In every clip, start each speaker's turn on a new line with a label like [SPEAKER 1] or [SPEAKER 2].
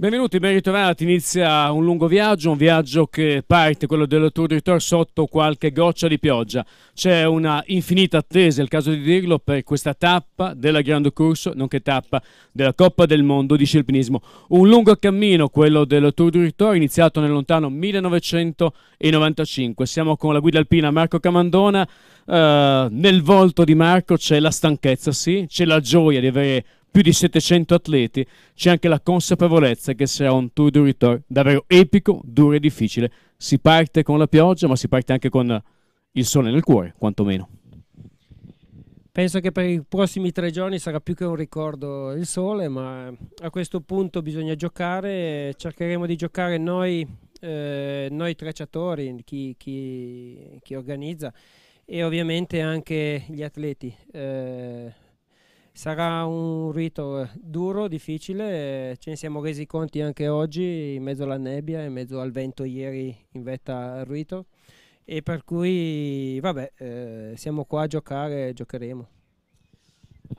[SPEAKER 1] Benvenuti, ben ritrovati. Inizia un lungo viaggio, un viaggio che parte, quello del Tour de Tour, sotto qualche goccia di pioggia. C'è una infinita attesa, è il caso di dirlo, per questa tappa della Grande Corso, nonché tappa della Coppa del Mondo di Scelpinismo. Un lungo cammino, quello del Tour de Tour, iniziato nel lontano 1995. Siamo con la guida alpina Marco Camandona. Uh, nel volto di Marco c'è la stanchezza, sì, c'è la gioia di avere più di 700 atleti, c'è anche la consapevolezza che sarà un tour di retour davvero epico, duro e difficile. Si parte con la pioggia, ma si parte anche con il sole nel cuore, quantomeno.
[SPEAKER 2] Penso che per i prossimi tre giorni sarà più che un ricordo il sole, ma a questo punto bisogna giocare, cercheremo di giocare noi, eh, noi tracciatori, chi, chi, chi, organizza e ovviamente anche gli atleti. Eh, Sarà un rito eh, duro, difficile, ce ne siamo resi conti anche oggi in mezzo alla nebbia, in mezzo al vento ieri in vetta al rito e per cui vabbè, eh, siamo qua a giocare e giocheremo.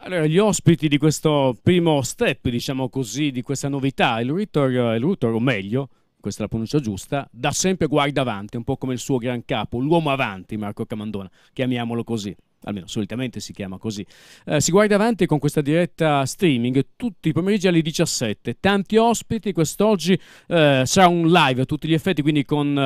[SPEAKER 2] Allora,
[SPEAKER 1] gli ospiti di questo primo step, diciamo così, di questa novità, il Rutor, il Rutor o meglio, questa è la pronuncia giusta, da sempre guarda avanti, un po' come il suo gran capo, l'uomo avanti, Marco Camandona, chiamiamolo così almeno solitamente si chiama così, eh, si guarda avanti con questa diretta streaming tutti i pomeriggi alle 17. Tanti ospiti, quest'oggi eh, sarà un live a tutti gli effetti, quindi con...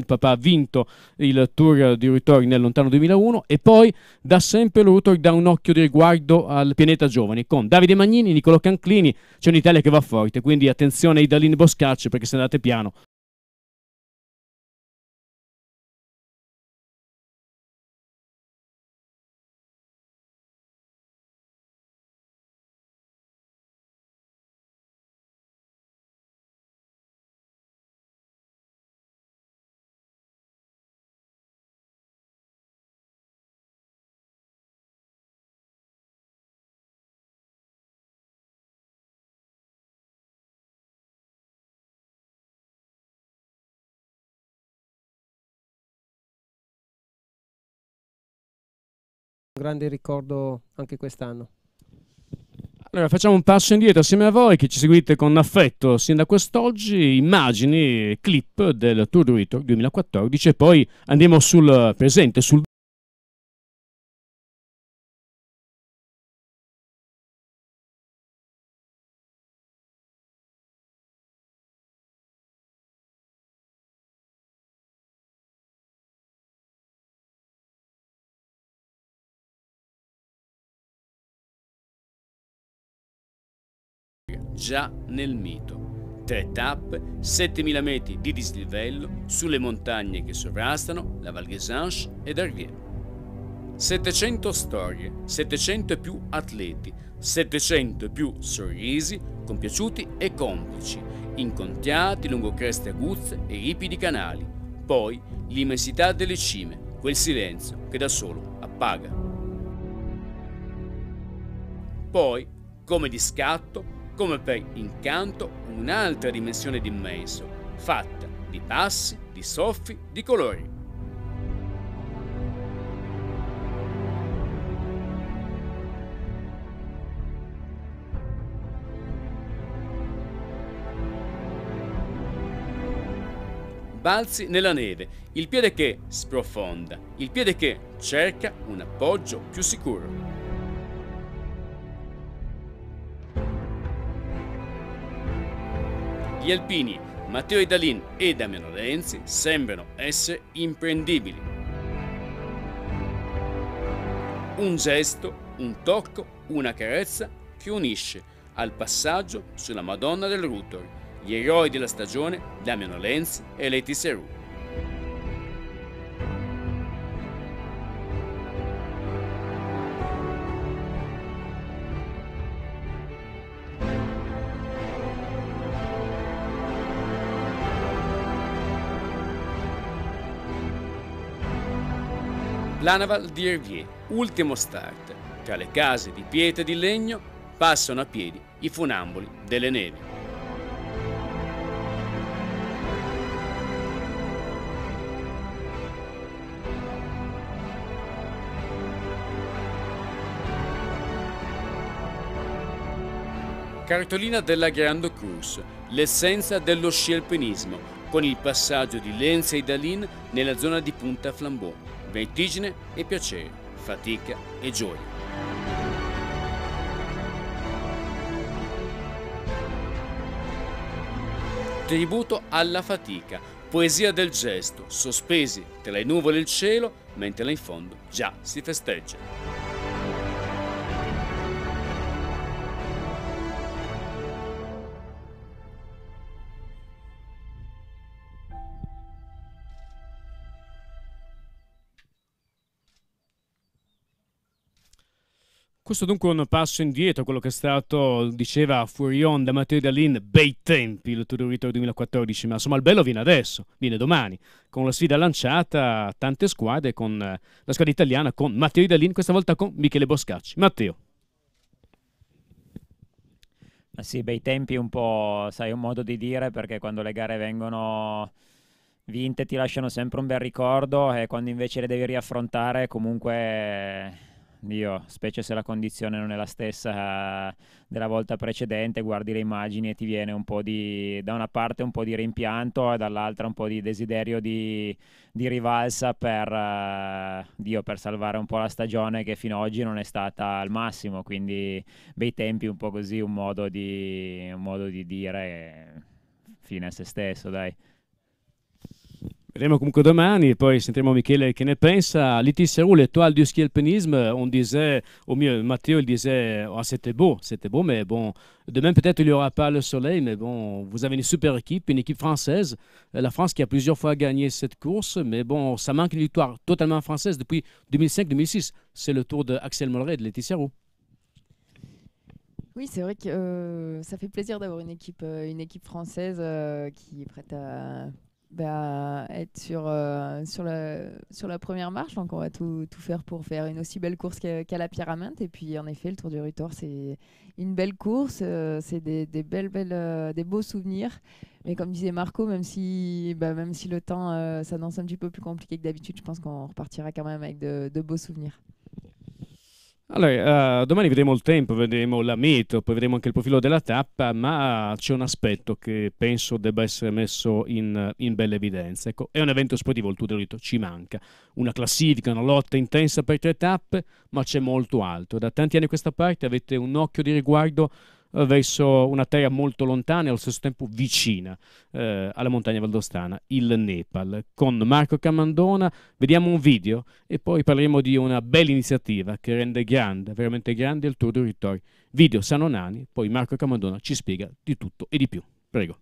[SPEAKER 1] il papà ha vinto il tour di Ruitori nel lontano 2001 e poi da sempre Ruitori dà un occhio di riguardo al pianeta giovani con Davide Magnini, Niccolò Canclini, c'è un'Italia che va forte, quindi attenzione ai Dalini Boscacci perché se andate piano
[SPEAKER 2] un grande ricordo anche quest'anno. Allora facciamo un passo indietro
[SPEAKER 1] assieme a voi che ci seguite con affetto sin da quest'oggi, immagini, clip del Tour de Ritor 2014 e poi andiamo sul presente, sul già nel mito. Tre tappe, 7000 metri di dislivello sulle montagne che sovrastano la Val Ghesanche ed Arvier. 700 storie, 700 e più atleti, 700 e più sorrisi, compiaciuti e complici, incontrati lungo creste aguzze e ripidi canali, poi l'immensità delle cime, quel silenzio che da solo appaga. Poi, come di scatto, come per incanto un'altra dimensione d'immenso, fatta di passi, di soffi, di colori. balzi nella neve, il piede che sprofonda, il piede che cerca un appoggio più sicuro. Gli alpini Matteo Idalin e Damiano Renzi sembrano essere imprendibili. Un gesto, un tocco, una carezza che unisce al passaggio sulla Madonna del Rutor gli eroi della stagione Damiano Lenzi e Letizia Ru. l'Anaval di Hervier, ultimo start. Tra le case di pietra e di legno passano a piedi i funamboli delle nevi. Cartolina della Grande Cruz, l'essenza dello sci alpinismo, con il passaggio di Lenz e Dalin nella zona di Punta Flambeau vertigine e piacere, fatica e gioia. Tributo alla fatica, poesia del gesto, sospesi tra le nuvole il cielo, mentre là in fondo già si festeggia. Questo dunque è un passo indietro, quello che è stato, diceva Furion da Matteo Dalin, bei tempi, il Tour Ritor 2014, ma insomma il bello viene adesso, viene domani, con la sfida lanciata tante squadre, con eh, la squadra italiana, con Matteo Dalin, questa volta con Michele Boscacci. Matteo.
[SPEAKER 3] Ma sì, bei tempi un po', sai, un modo di dire, perché quando le gare vengono vinte ti lasciano sempre un bel ricordo e quando invece le devi riaffrontare comunque Dio, specie se la condizione non è la stessa eh, della volta precedente, guardi le immagini e ti viene un po' di, da una parte un po' di rimpianto e dall'altra un po' di desiderio di, di rivalsa per, uh, Dio, per salvare un po' la stagione che fino ad oggi non è stata al massimo, quindi bei tempi un po' così, un modo di, un modo di dire eh, fine a se stesso, dai.
[SPEAKER 1] Vedremo comunque domani poi sentiremo Michele che ne pensa. l'étoile du ski alpinisme, on disait, au mieux, Matteo, il disait, ah, c'était beau, c'était beau, mais bon, demain peut-être il n'y aura pas le soleil, mais bon, vous avez une super équipe, une équipe française, euh, la France qui a plusieurs fois gagné cette course, mais bon, ça manque une victoire totalement française depuis 2005-2006. C'est le tour d'Axel et de Roux.
[SPEAKER 4] Oui, c'est vrai que euh, ça fait plaisir d'avoir une équipe, euh, une équipe française qui est prête à bah, être sur, euh, sur, la, première marche. Donc, on va tout, tout faire pour faire une aussi belle course qu'à la Pyramide. Et puis, en effet, le Tour du Rutor, c'est une belle course. Euh, c'est des, belles, belles, euh, des beaux souvenirs. Mais comme disait Marco, même si, bah, même si le temps s'annonce un petit peu plus compliqué que d'habitude, je pense qu'on repartira quand même avec de beaux souvenirs.
[SPEAKER 1] Allora, uh, domani vedremo il tempo, vedremo la meteo, poi vedremo anche il profilo della tappa, ma c'è un aspetto che penso debba essere messo in, in bella evidenza. Ecco, è un evento sportivo, il tu detto, ci manca. Una classifica, una lotta intensa per tre tappe, ma c'è molto altro. Da tanti anni a questa parte avete un occhio di riguardo eh, verso una terra molto lontana e allo stesso tempo vicina eh, alla montagna valdostana, il Nepal. Con Marco Camandona vediamo un video e poi parleremo di una bella iniziativa che rende grande, veramente grande il Tour di Ritori. Video Sanonani, poi Marco Camandona ci spiega di tutto e di più. Prego.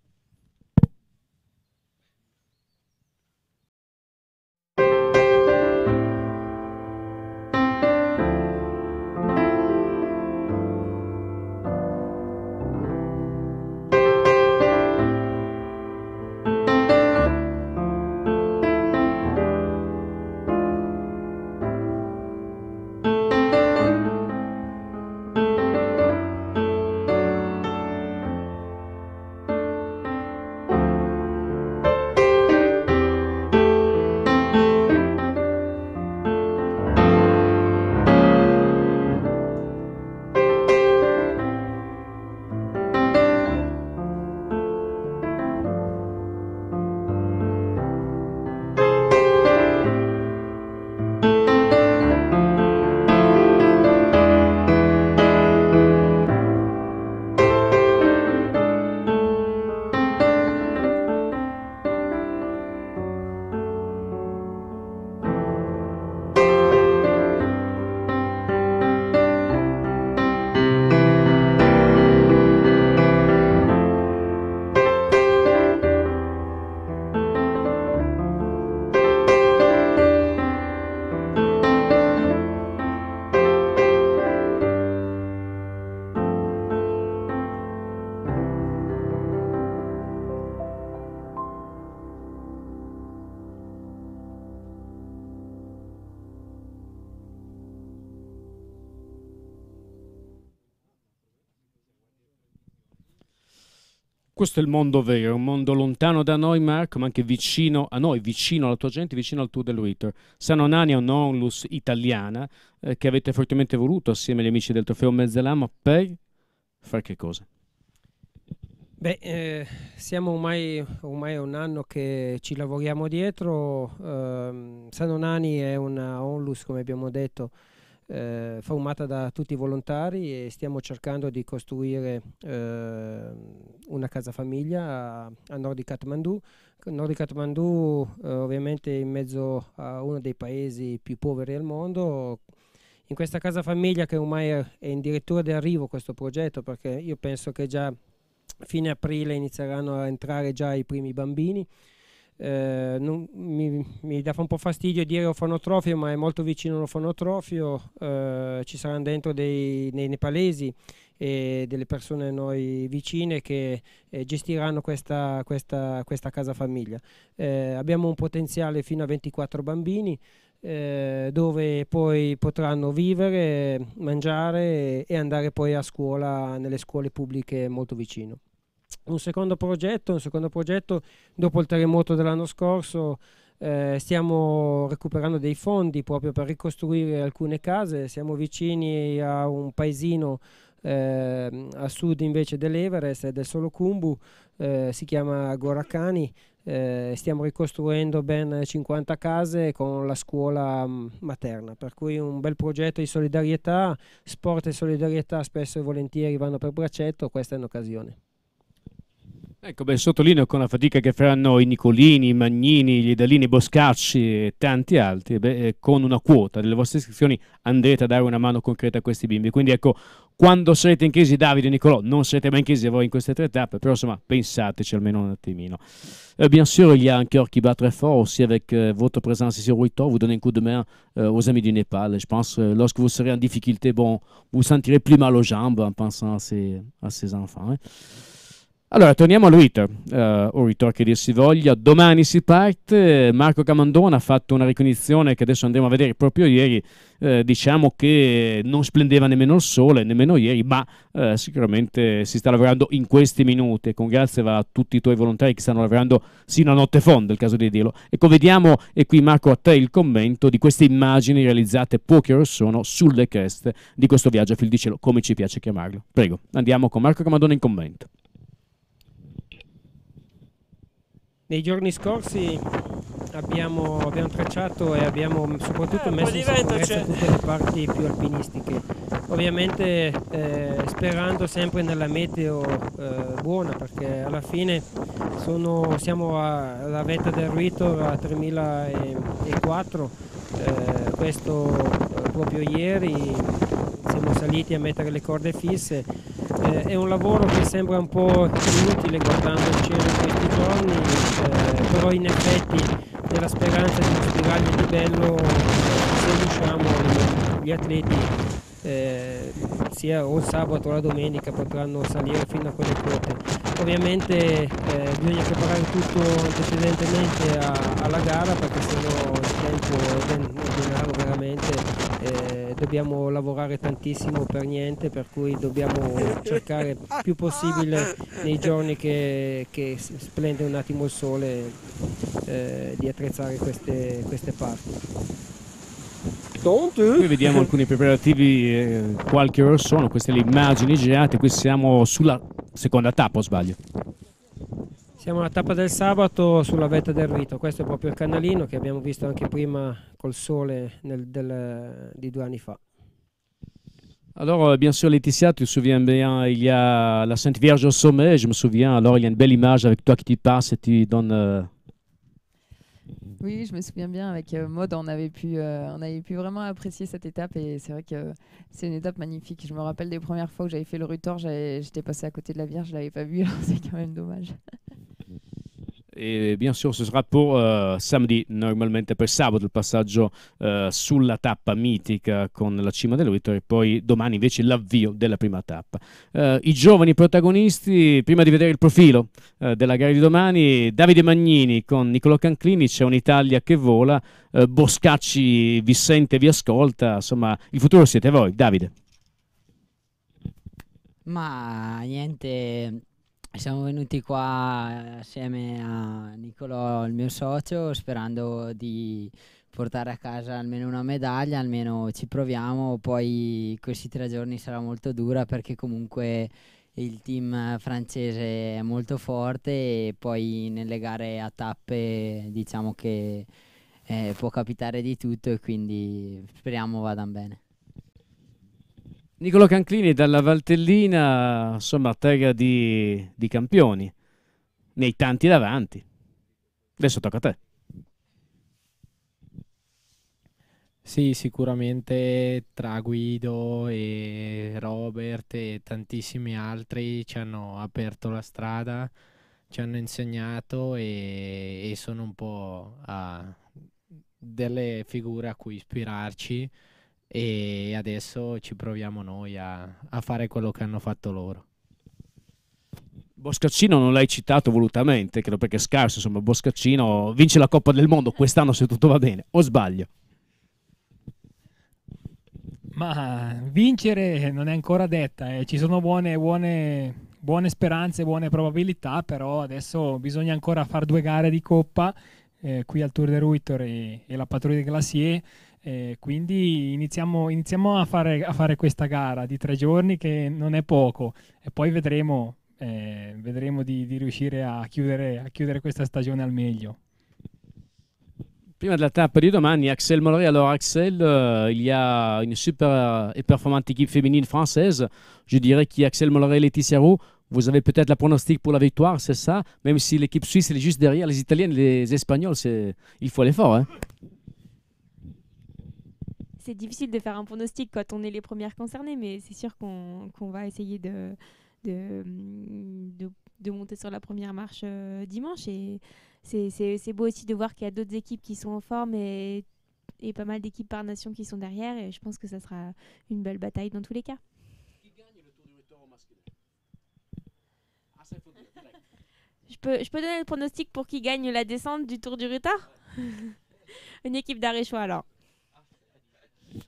[SPEAKER 1] Questo è il mondo vero, un mondo lontano da noi, Marco, ma anche vicino a noi, vicino alla tua gente, vicino al tuo Deluiter. San Onani è un'onlus italiana eh, che avete fortemente voluto assieme agli amici del Trofeo Mezzelama per fare che cosa?
[SPEAKER 2] Beh, eh, siamo ormai, ormai un anno che ci lavoriamo dietro. Eh, San Onani è una onlus, come abbiamo detto, eh, formata da tutti i volontari e stiamo cercando di costruire eh, una casa famiglia a, a, nord di Kathmandu. Nord di Kathmandu eh, ovviamente in mezzo a uno dei paesi più poveri al mondo. In questa casa famiglia che ormai è in dirittura di arrivo questo progetto perché io penso che già fine aprile inizieranno a entrare già i primi bambini eh, non, mi, mi dava un po' fastidio dire ofonotrofio, ma è molto vicino all'ofonotrofio, eh, ci saranno dentro dei, dei, nepalesi e delle persone noi vicine che eh, gestiranno questa, questa, questa, casa famiglia. Eh, abbiamo un potenziale fino a 24 bambini eh, dove poi potranno vivere, mangiare e andare poi a scuola nelle scuole pubbliche molto vicino un secondo progetto, un secondo progetto dopo il terremoto dell'anno scorso eh, stiamo recuperando dei fondi proprio per ricostruire alcune case, siamo vicini a un paesino eh, a sud invece dell'Everest e del Solocumbu, eh, si chiama Gorakani, eh, stiamo ricostruendo ben 50 case con la scuola mm, materna, per cui un bel progetto di solidarietà, sport e solidarietà spesso e volentieri vanno per braccetto, questa è un'occasione.
[SPEAKER 1] Ecco, beh, sottolineo con la fatica che faranno i Nicolini, i Magnini, gli Idalini, Boscacci e tanti altri, beh, eh, con una quota delle vostre iscrizioni andrete a dare una mano concreta a questi bimbi. Quindi ecco, quando sarete in crisi, Davide e Nicolò, non sarete mai in crisi voi in queste tre tappe, però insomma pensateci almeno un attimino. Euh, bien sûr, il y a un cœur qui bat très fort aussi avec euh, votre présence ici au Ruito. Vous donnez un coup de main euh, aux amis du Népal. Et je pense que euh, lorsque vous serez en difficulté, bon, vous sentirez plus mal aux jambes en pensant à ces, à ces enfants. Hein. Allora, torniamo all'Uritor, uh, eh, Uritor che dir si voglia, domani si parte, Marco Camandona ha fatto una ricognizione che adesso andremo a vedere proprio ieri, eh, diciamo che non splendeva nemmeno il sole, nemmeno ieri, ma eh, sicuramente si sta lavorando in questi minuti, con grazie va a tutti i tuoi volontari che stanno lavorando sino a notte fonda, è il caso di dirlo. Ecco, vediamo, e qui Marco a te il commento di queste immagini realizzate poche ore sono sulle creste di questo viaggio a fil di cielo, come ci piace chiamarlo. Prego, andiamo con Marco Camandona in commento.
[SPEAKER 2] Nei giorni scorsi abbiamo, abbiamo tracciato e abbiamo soprattutto eh, messo in sicurezza tutte le parti più alpinistiche, ovviamente eh, sperando sempre nella meteo eh, buona perché alla fine sono, siamo a, alla vetta del Ritor a 3004, eh, questo eh, proprio ieri siamo saliti a mettere le corde fisse, eh, è un lavoro che sembra un po' inutile guardandoci però in effetti nella speranza di migliorare il livello se riusciamo gli atleti eh, sia o il sabato o la domenica potranno salire fino a quelle quote ovviamente eh, bisogna preparare tutto antecedentemente a, alla gara perché sennò il tempo è ben, dobbiamo lavorare tantissimo per niente, per cui dobbiamo cercare più possibile nei giorni che, che splende un attimo il sole eh, di attrezzare queste, queste parti. Qui vediamo alcuni
[SPEAKER 1] preparativi, eh, qualche ora sono, queste le immagini girate, qui siamo sulla seconda tappa o sbaglio?
[SPEAKER 2] Siamo alla tappa del sabato sulla vetta del rito, questo proprio le canalino che abbiamo visto anche prima col sole nel, del, fa.
[SPEAKER 1] Alors, bien sûr, Laetitia, tu te souviens bien, il y a la Sainte Vierge au sommet, je me souviens. Alors, il y a une belle image avec toi qui tu passes et tu donnes. Euh,
[SPEAKER 4] oui, je me souviens bien. Avec euh, mode, on avait, pu, euh, on avait pu vraiment apprécier cette étape et c'est vrai que c'est une étape magnifique. Je me rappelle des premières fois où j'avais fait le Rutor, j'étais passé à côté de la Vierge, je ne l'avais pas vue, c'est quand même dommage.
[SPEAKER 1] e bien sûr ce sera pour euh, samedi, normalmente per sabato il passaggio eh, sulla tappa mitica con la cima dell'Uitor e poi domani invece l'avvio della prima tappa. Eh, I giovani protagonisti, prima di vedere il profilo eh, della gara di domani, Davide Magnini con Niccolò Canclini, c'è un'Italia che vola, eh, Boscacci vi sente, vi ascolta, insomma il futuro siete voi, Davide.
[SPEAKER 4] Ma niente, siamo venuti qua eh, assieme a Nicolò, il mio socio, sperando di portare a casa almeno una medaglia, almeno ci proviamo, poi questi tre giorni sarà molto dura perché comunque il team francese è molto forte e poi nelle gare a tappe diciamo che eh, può capitare di tutto e quindi speriamo vadano bene.
[SPEAKER 1] Nicolo Canclini dalla Valtellina, insomma, terra di, di campioni, nei tanti davanti. Adesso tocca a te. Sì, sicuramente
[SPEAKER 5] tra Guido e Robert e tantissimi altri ci hanno aperto la strada, ci hanno insegnato e, e sono un po' delle figure a cui ispirarci e adesso ci proviamo noi a, a fare quello che hanno fatto loro.
[SPEAKER 1] Boscaccino non l'hai citato volutamente, credo perché è scarso, insomma Boscaccino vince la Coppa del Mondo quest'anno se tutto va bene, o sbaglio?
[SPEAKER 5] Ma vincere non è ancora detta, eh. ci sono buone, buone, buone, speranze, buone probabilità, però adesso bisogna ancora fare due gare di Coppa, eh, qui al Tour de Ruiter e, e la Patruglia di Glacier eh, quindi iniziamo, iniziamo a, fare, a, fare, questa gara di tre giorni che non è poco e poi vedremo, eh, vedremo di, di, riuscire a chiudere, a chiudere questa stagione al meglio.
[SPEAKER 1] Prima della tappa di domani, Axel Mallory. Alors, Axel, euh, il y a une super euh, et performante équipe féminine française. Je dirais qu'Axel Mallory et Laetitia Roux, vous avez peut-être la pronostic pour la victoire, c'est ça Même si l'équipe suisse est juste derrière les Italiennes les Espagnols, il faut l'effort. Hein
[SPEAKER 4] c'est difficile de faire un pronostic quand on est les premières concernées, mais c'est sûr qu'on va essayer de de, monter sur la première marche euh, dimanche. Et c'est beau aussi de voir qu'il y a d'autres équipes qui sont en forme et, pas mal d'équipes par nation qui sont derrière. Et je pense que ça sera une belle bataille dans tous les cas. je, peux, je peux donner le pronostic pour qui gagne la descente du tour du retard Une équipe d'Aréchois alors.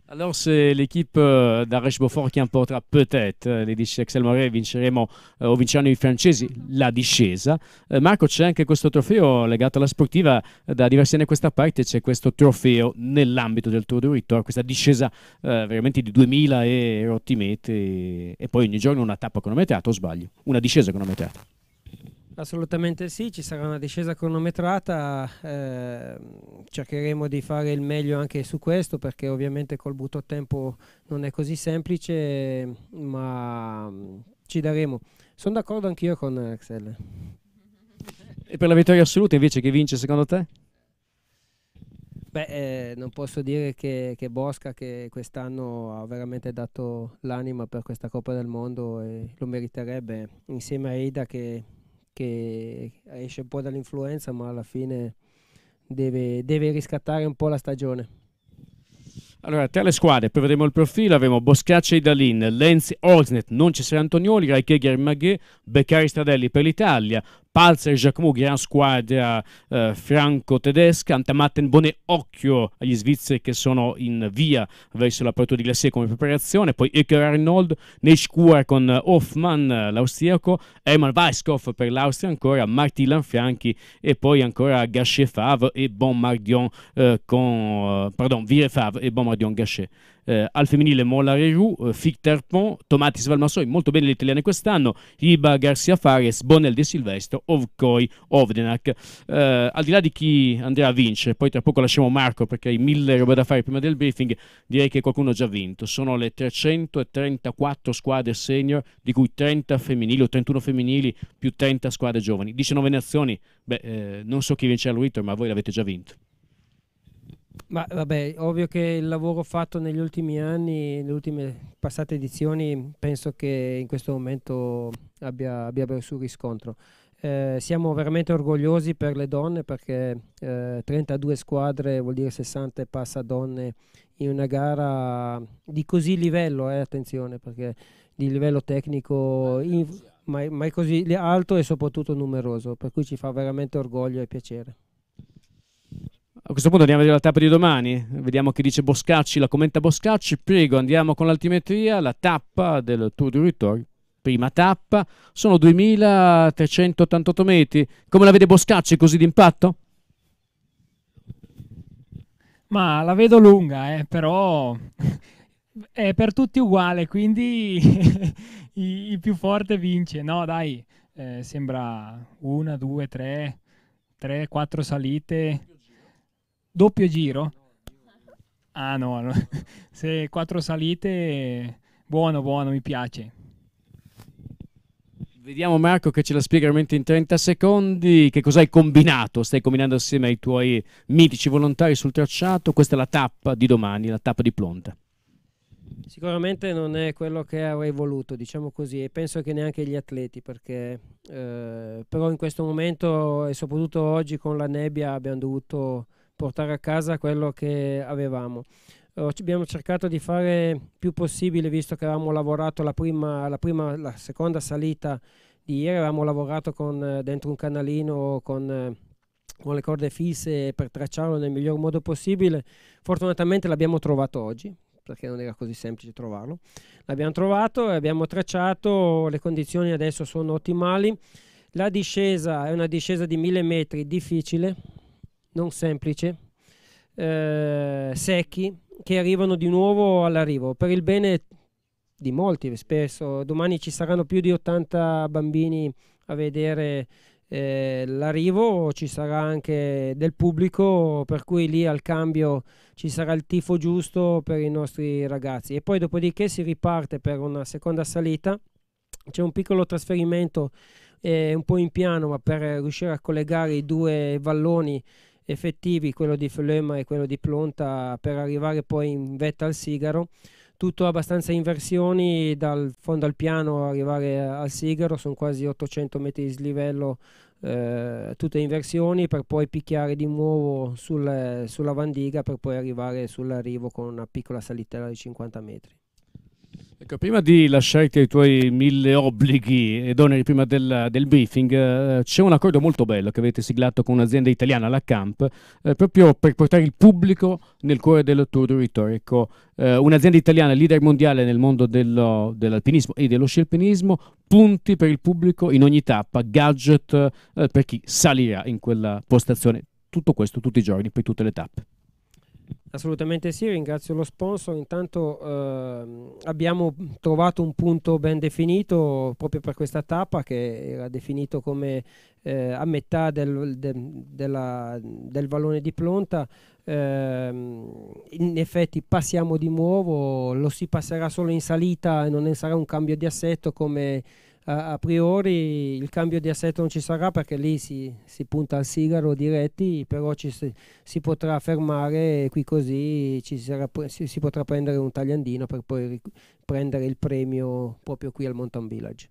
[SPEAKER 1] Alors, c'est l'équipe euh, d'Aresh Beaufort che importerà peut-être, euh, le dice Axel Moré, vinceremo o euh, vinceranno i francesi la discesa. Marco, c'è anche questo trofeo legato alla sportiva, eh, da diversi anni a questa parte c'è questo trofeo nell'ambito del Tour de Victor, eh, questa discesa eh, veramente di 2000 e rotti metri e poi ogni giorno una tappa cronometrata o sbaglio? Una discesa cronometrata.
[SPEAKER 2] Assolutamente sì, ci sarà una discesa cronometrata, eh, cercheremo di fare il meglio anche su questo perché ovviamente col brutto tempo non è così semplice, ma mm, ci daremo. Sono d'accordo anch'io con Axel.
[SPEAKER 1] E per la vittoria assoluta invece chi vince secondo te?
[SPEAKER 2] Beh, eh, non posso dire che, che Bosca che quest'anno ha veramente dato l'anima per questa Coppa del Mondo e lo meriterebbe insieme a Ida che che esce un po' dall'influenza ma alla fine deve, deve riscattare un po' la stagione.
[SPEAKER 1] Allora, tra le squadre, poi vedremo il profilo, avremo Boscaccia e Dalin, Lenzi, Orsnet, non ci sarà Antonioli, Raichegger e Maghè, Beccari Stradelli per l'Italia, Palzer e Jacquemot, gran squadra eh, franco-tedesca, Antamatten Bonet, occhio agli svizzeri che sono in via verso la l'apertura di Glacier come preparazione, poi Eker Arnold, Neschkur con Hoffmann, eh, l'austriaco, Hermann Weisskopf per l'Austria ancora, Martin Lanfianchi e poi ancora Gachet Favre e Bombardion eh, con, eh, pardon, Vire Favre e Bombardion Gachet eh, al femminile Mola Reru, eh, Terpon, Tomatis Valmassoi, molto bene l'italiano italiane quest'anno, Iba Garcia Fares, Bonel De Silvestro, Ovkoi, Ovdenak. Eh, al di là di chi andrà a vincere, poi tra poco lasciamo Marco perché hai mille robe da fare prima del briefing, direi che qualcuno ha già vinto. Sono le 334 squadre senior, di cui 30 femminili o 31 femminili più 30 squadre giovani. 19 nazioni, beh, eh, non so chi vincerà il Witter, ma voi l'avete già vinto.
[SPEAKER 2] Ma vabbè, ovvio che il lavoro fatto negli ultimi anni, le ultime passate edizioni, penso che in questo momento abbia, abbia il suo riscontro. Eh, siamo veramente orgogliosi per le donne perché eh, 32 squadre vuol dire 60 e passa donne in una gara di così livello, eh, attenzione, perché di livello tecnico mai così alto e soprattutto numeroso, per cui ci fa veramente orgoglio e piacere.
[SPEAKER 1] A questo punto andiamo a vedere la tappa di domani, vediamo che dice Boscacci, la commenta Boscacci, prego andiamo con l'altimetria, la tappa del Tour du Ritorno, prima tappa, sono 2388 metri, come la vede Boscacci così d'impatto?
[SPEAKER 5] Ma la vedo lunga, eh, però è per tutti uguale, quindi il più forte vince. No, dai, eh, sembra una, due, tre, tre, quattro salite doppio giro. Ah no, no. se quattro salite, buono, buono, mi piace.
[SPEAKER 1] Vediamo Marco che ce la spiega veramente in 30 secondi. Che cosa hai combinato? Stai combinando assieme ai tuoi mitici volontari sul tracciato. Questa è la tappa di domani, la tappa di Plonta.
[SPEAKER 2] Sicuramente non è quello che avrei voluto, diciamo così, e penso che neanche gli atleti, perché eh, però in questo momento e soprattutto oggi con la nebbia abbiamo dovuto portare a casa quello che avevamo. Eh, abbiamo cercato di fare più possibile, visto che avevamo lavorato la prima, la, prima, la seconda salita di ieri, avevamo lavorato con, eh, dentro un canalino con eh, con le corde fisse per tracciarlo nel miglior modo possibile. Fortunatamente l'abbiamo trovato oggi, perché non era così semplice trovarlo. L'abbiamo trovato e abbiamo tracciato, le condizioni adesso sono ottimali. La discesa è una discesa di 1000 metri difficile, non semplice, eh, secchi, che arrivano di nuovo all'arrivo, per il bene di molti spesso. Domani ci saranno più di 80 bambini a vedere eh, l'arrivo, ci sarà anche del pubblico, per cui lì al cambio ci sarà il tifo giusto per i nostri ragazzi. E poi dopodiché si riparte per una seconda salita, c'è un piccolo trasferimento eh, un po' in piano, ma per riuscire a collegare i due valloni effettivi, quello di Flemma e quello di Plonta, per arrivare poi in vetta al sigaro. Tutto abbastanza inversioni dal fondo al piano arrivare al sigaro, sono quasi 800 metri di slivello, eh, tutte inversioni, per poi picchiare di nuovo sul, sulla vandiga per poi arrivare sull'arrivo con una piccola salitella di 50 metri.
[SPEAKER 1] Ecco, prima di lasciarti ai tuoi mille obblighi ed oneri prima del, del briefing, eh, c'è un accordo molto bello che avete siglato con un'azienda italiana, la Camp, eh, proprio per portare il pubblico nel cuore del Tour Ritorico. Eh, un'azienda italiana leader mondiale nel mondo dello, dell'alpinismo e dello sci alpinismo, punti per il pubblico in ogni tappa, gadget eh, per chi salirà in quella postazione. Tutto questo tutti i giorni, per tutte le tappe.
[SPEAKER 2] Assolutamente sì, ringrazio lo sponsor. Intanto eh, abbiamo trovato un punto ben definito proprio per questa tappa che era definito come eh, a metà del, de, della, del, vallone di Plonta. Eh, in effetti passiamo di nuovo, lo si passerà solo in salita e non sarà un cambio di assetto come a, priori il cambio di assetto non ci sarà perché lì si, si punta al sigaro diretti, però ci, si, si, potrà fermare qui così sarà, si, si, potrà prendere un tagliandino per poi prendere il premio proprio qui al Mountain Village.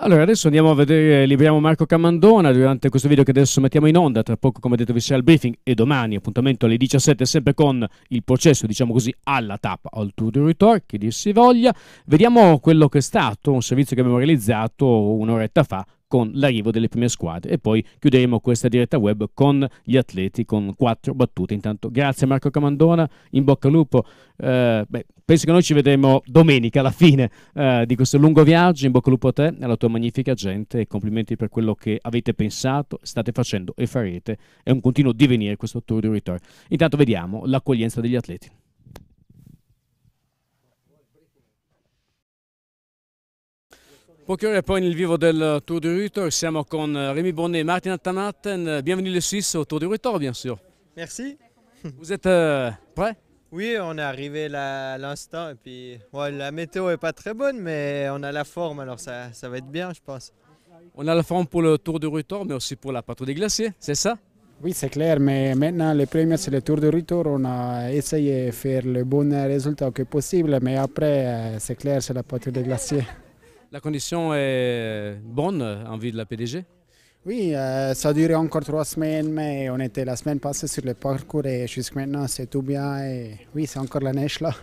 [SPEAKER 1] Allora, adesso andiamo a vedere, liberiamo Marco Camandona durante questo video che adesso mettiamo in onda, tra poco come detto vi sarà il briefing e domani appuntamento alle 17 sempre con il processo, diciamo così, alla tappa, al tour di ritorno, chi dir si voglia. Vediamo quello che è stato un servizio che abbiamo realizzato un'oretta fa con l'arrivo delle prime squadre e poi chiuderemo questa diretta web con gli atleti con quattro battute. Intanto grazie Marco Camandona, in bocca al lupo. Eh, beh, penso che noi ci vedremo domenica alla fine eh, di questo lungo viaggio, in bocca al lupo a te, alla tua magnifica gente e complimenti per quello che avete pensato, state facendo e farete. È un continuo divenire questo Tour di Ritor. Intanto vediamo l'accoglienza degli atleti. Buongiorno e poi nel vivo del Tour du nous sommes avec Rémi Bonnet et Martin euh, Bienvenue les Suisses au Tour du Retour, bien sûr. Merci. Vous êtes euh, prêts
[SPEAKER 5] Oui, on est arrivé là, à l'instant et puis la météo est pas très bonne, mais on a la forme, alors ça, va être bien, je pense.
[SPEAKER 1] On a la forme pour le Tour du Retour, mais aussi pour la patrouille des glaciers, c'est ça oui, c'est clair,
[SPEAKER 5] mais maintenant le premier c'est le tour de retour. On a essayé de faire le bon résultat que possible, mais après, euh, c'est clair, c'est la patrouille des glaciers.
[SPEAKER 1] La condition est bonne en vue de la PDG
[SPEAKER 5] Oui, euh, ça a duré encore trois semaines, mais on était la semaine passée sur le parcours et jusqu'à maintenant c'est tout bien. Et oui, c'est encore la neige là.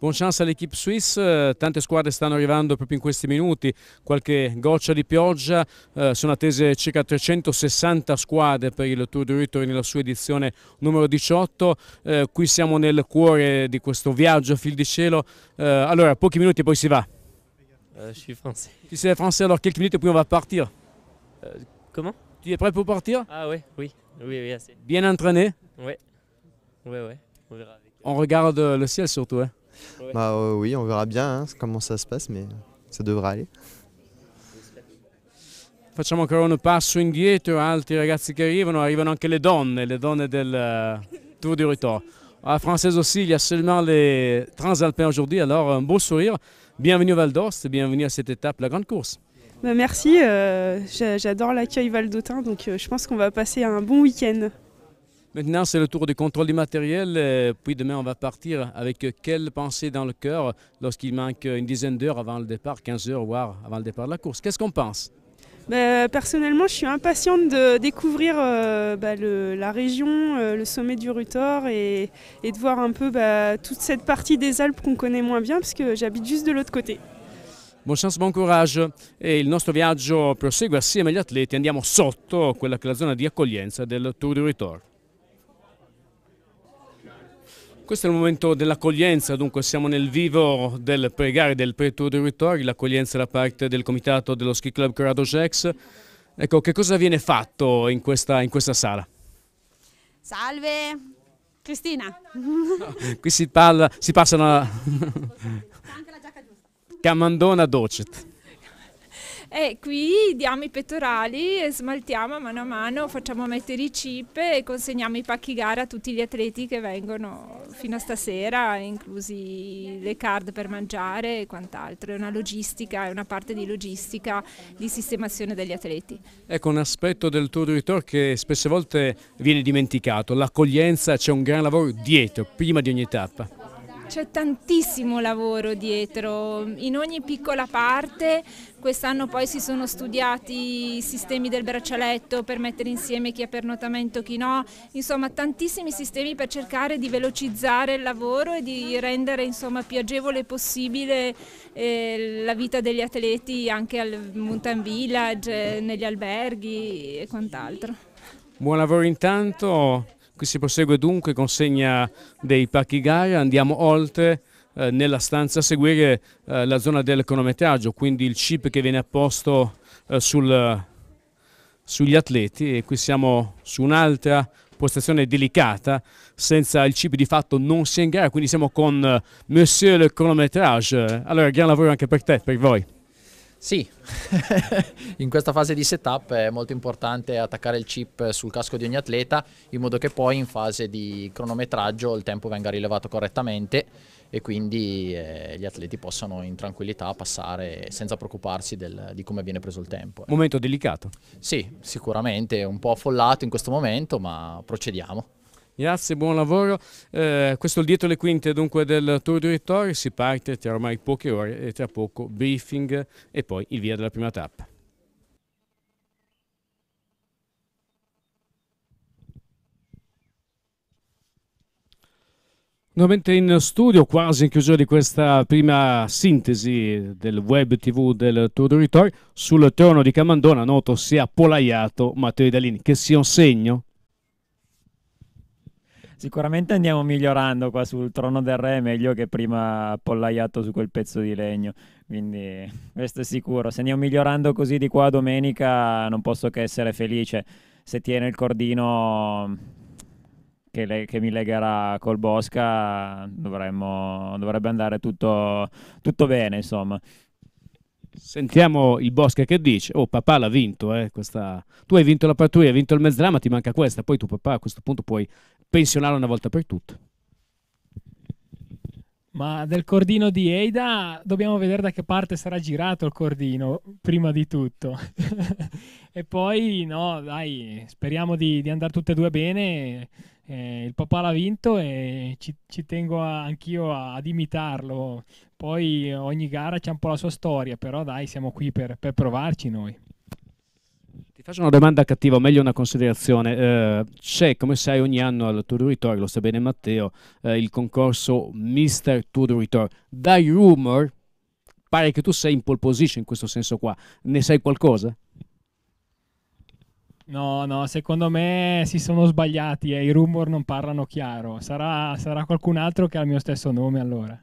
[SPEAKER 1] Buon chance all'equipe suisse, euh, tante squadre stanno arrivando proprio in questi minuti, qualche goccia di pioggia, eh, sono attese circa 360 squadre per il Tour de Ritori nella sua edizione numero 18, eh, qui siamo nel cuore di questo viaggio a fil di cielo, eh, allora pochi minuti e poi si va.
[SPEAKER 4] Euh, je suis français.
[SPEAKER 1] Tu sais français, alors quelques minutes et puis on va partir. Euh, comment Tu es prêt pour partir
[SPEAKER 4] Ah oui, oui, oui, oui, assez. Bien entraîné
[SPEAKER 3] Oui, ouais, ouais, on verra. Avec... Euh,
[SPEAKER 1] on regarde le ciel surtout, hein Bah oui, on verra bien hein, comment ça se passe, mais ça devrait aller. Facciamo ancora un passo indietro, altri ragazzi che arrivano, arrivano anche le donne, le donne del eh, Tour du Retour. À ah, Française aussi, il y a seulement les transalpins aujourd'hui, alors un beau sourire. Bienvenue au Val d'Aoste, bienvenue à cette étape, la grande course.
[SPEAKER 4] Bah, merci, euh, j'adore l'accueil valdôtain, donc euh, je pense qu'on va passer un bon week-end.
[SPEAKER 1] Maintenant, c'est le tour du contrôle du matériel. Euh, puis demain, on va partir avec quelle pensée dans le cœur lorsqu'il manque une dizaine d'heures avant le départ, 15 heures, voire avant le départ de la course. Qu'est-ce qu'on pense
[SPEAKER 4] bah, personnellement, je suis impatiente de découvrir euh, bah, la région, euh, le sommet du Rutor et, de voir un peu bah, toute cette partie des Alpes qu'on connaît moins bien parce que j'habite juste de l'autre côté.
[SPEAKER 1] Buon chance, bon courage et il nostro viaggio prosegue assieme agli atleti, andiamo sotto quella che la zona di accoglienza del Tour du Rutor. Questo è il momento dell'accoglienza, dunque siamo nel vivo del pregare del Preto dei Ritori, l'accoglienza da parte del comitato dello Ski Club Caradogex. Ecco, che cosa viene fatto in questa, in questa sala?
[SPEAKER 4] Salve, Cristina.
[SPEAKER 1] Qui si, parla, si passano... Anche la giacca giusta. Camandona docet.
[SPEAKER 4] E qui diamo i pettorali, e smaltiamo a mano a mano, facciamo mettere i chip e consegniamo i pacchi gara a tutti gli atleti che vengono fino a stasera, inclusi le card per mangiare e quant'altro. È una logistica, è una parte di logistica di sistemazione degli atleti.
[SPEAKER 1] Ecco un aspetto del Tour du Tour che spesse volte viene dimenticato, l'accoglienza, c'è un gran lavoro dietro, prima di ogni tappa.
[SPEAKER 4] C'è tantissimo lavoro dietro, in ogni piccola parte Quest'anno poi si sono studiati i sistemi del braccialetto per mettere insieme chi ha pernotamento e chi no, insomma tantissimi sistemi per cercare di velocizzare il lavoro e di rendere insomma, più agevole possibile eh, la vita degli atleti anche al Mountain Village, negli alberghi e quant'altro.
[SPEAKER 1] Buon lavoro intanto, qui si prosegue dunque consegna dei pacchi gara, andiamo oltre eh, nella stanza a seguire eh, la zona del cronometraggio, quindi il chip che viene apposto eh, sul, sugli atleti e qui siamo su un'altra postazione delicata, senza il chip di fatto non si è in gara, quindi siamo con Monsieur le cronometrage. Allora, gran lavoro anche per te, per voi.
[SPEAKER 3] Sì, in questa fase di setup è molto importante attaccare il chip sul casco di ogni atleta in modo che poi in fase di cronometraggio il tempo venga rilevato correttamente e quindi eh, gli atleti possano in tranquillità passare senza preoccuparsi del, di come viene preso il tempo. Ecco. Momento delicato. Sì, sicuramente un po' affollato in questo momento, ma procediamo.
[SPEAKER 1] Grazie, buon lavoro. Eh, questo è il dietro le quinte dunque del Tour di Ritori, si parte tra ormai poche ore e tra poco briefing e poi il via della prima tappa. Nuovamente in studio, quasi in chiusura di questa prima sintesi del web tv del Tour de Ritor, sul trono di Camandona, noto si è polaiato Matteo Idalini, che sia un segno?
[SPEAKER 3] Sicuramente andiamo migliorando qua sul trono del re, meglio che prima appollaiato su quel pezzo di legno, quindi questo è sicuro. Se andiamo migliorando così di qua domenica non posso che essere felice. Se tiene il cordino che, le, che mi legherà col Bosca dovremmo, dovrebbe andare tutto, tutto bene insomma.
[SPEAKER 1] Sentiamo il Bosca che dice: Oh, papà l'ha vinto. Eh, questa... Tu hai vinto la pattuglia, hai vinto il mezzrama, ti manca questa. Poi tu, papà, a questo punto puoi pensionare una volta per tutte.
[SPEAKER 5] Ma del cordino di Eida dobbiamo vedere da che parte sarà girato il cordino, prima di tutto. e poi, no, dai, speriamo di, di andare tutte e due bene. Eh, il papà l'ha vinto e ci, ci tengo a, anch'io a, ad imitarlo. Poi ogni gara c'è un po' la sua storia, però dai, siamo qui per, per provarci noi.
[SPEAKER 1] Ti faccio una domanda cattiva, o meglio una considerazione. Eh, c'è, come sai, ogni anno al Tour du Retour, lo sa bene Matteo, eh, il concorso Mister Tour du Retour. Dai rumor, pare che tu sei in pole position in questo senso qua. Ne sai qualcosa?
[SPEAKER 5] No, no, secondo me si sono sbagliati e i rumor non parlano chiaro. Sarà, sarà qualcun altro che ha il mio stesso nome allora.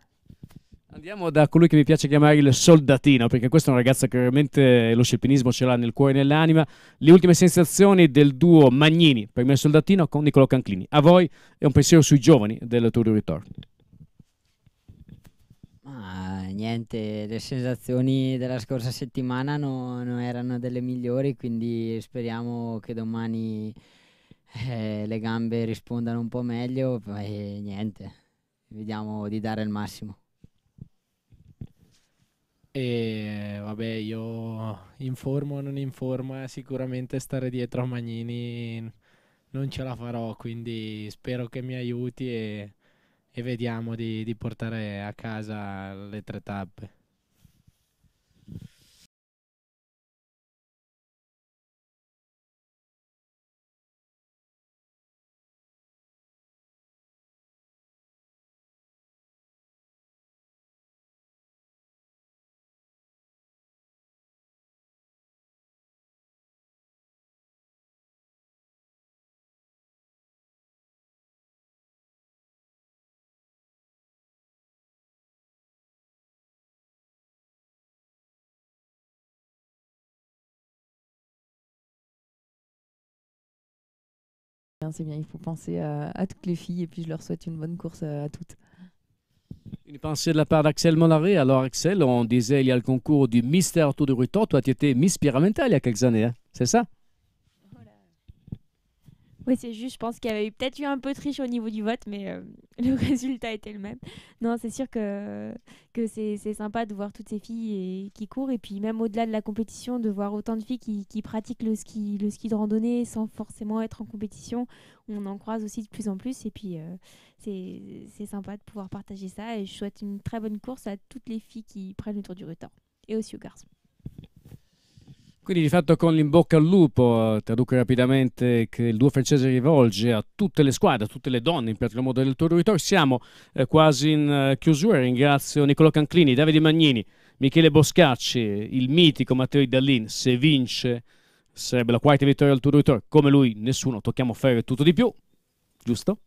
[SPEAKER 1] Andiamo da colui che mi piace chiamare il soldatino, perché questo è un ragazzo che veramente lo scialpinismo ce l'ha nel cuore e nell'anima. Le ultime sensazioni del duo Magnini, per me soldatino, con Niccolo Canclini. A voi e un pensiero sui giovani del Tour du Ritorno.
[SPEAKER 4] Ah, niente, le sensazioni della scorsa settimana no- non erano delle migliori, quindi speriamo che domani eh, le gambe rispondano un po' meglio e niente, vediamo di dare il massimo.
[SPEAKER 5] E vabbè, io informo o non informo, eh, sicuramente stare dietro a Magnini non ce la farò, quindi spero che mi aiuti e e vediamo di, di portare a casa
[SPEAKER 1] le tre tappe. Hein, c'est bien. Il faut
[SPEAKER 4] penser à, toutes les filles et puis je leur souhaite une bonne course euh, à, toutes.
[SPEAKER 1] Une pensée de la part d'Axel Monaré. Alors, Axel, on disait il y a le concours du Mister Tour de Ruton. Toi, tu étais Miss Pyramental il y a quelques années, hein, c'est ça
[SPEAKER 4] c'est juste, je pense qu'il y avait peut-être eu un peu de triche au niveau du vote, mais euh, le résultat était le même. Non, c'est sûr que, que c'est, sympa de voir toutes ces filles qui courent, et puis même au-delà de la compétition, de voir autant de filles qui, pratiquent le ski, le ski de randonnée sans forcément être en compétition. On en croise aussi de plus en plus, et puis euh, c'est, sympa de pouvoir partager ça. Et je souhaite une très bonne course à toutes les filles qui prennent le tour du rutan, et aussi aux garçons.
[SPEAKER 1] Quindi di fatto con in al lupo, eh, traduco rapidamente, che il duo francese rivolge a tutte le squadre, a tutte le donne in particolar modo del Tour Tour. Siamo eh, quasi in eh, chiusura, ringrazio Niccolò Canclini, Davide Magnini, Michele Boscacci, il mitico Matteo Dallin, se vince sarebbe la quarta vittoria del Tour Tour, come lui nessuno, tocchiamo ferro e tutto di più, giusto?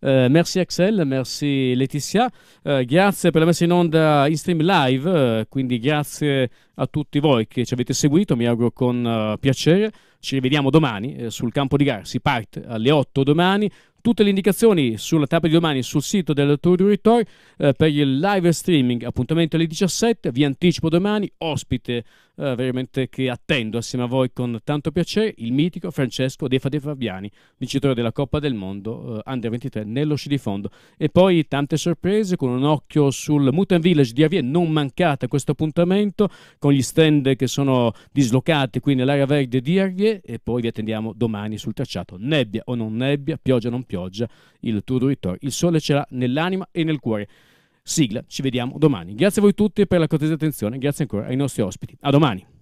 [SPEAKER 1] Eh, merci Axel, merci Letizia, eh, grazie per la messa in onda in stream live, eh, quindi grazie a tutti voi che ci avete seguito, mi auguro con eh, piacere. Ci rivediamo domani eh, sul campo di gara, si parte alle 8 domani. Tutte le indicazioni sulla tappa di domani sul sito del Tour du Ritoy eh, per il live streaming, appuntamento alle 17, vi anticipo domani, ospite eh, veramente che attendo assieme a voi con tanto piacere, il mitico Francesco De Fate Fabiani, vincitore della Coppa del Mondo eh, Under 23 nello sci di fondo. E poi tante sorprese con un occhio sul Mutant Village di Avie, non mancate questo appuntamento con gli stand che sono dislocati qui nell'area verde di Arvie e poi vi attendiamo domani sul tracciato. Nebbia o non nebbia, pioggia o non pioggia, il Tour du Ritor. Il sole ce l'ha nell'anima e nel cuore. Sigla, ci vediamo domani. Grazie a voi tutti per la cortese attenzione, grazie ancora ai nostri ospiti. A domani.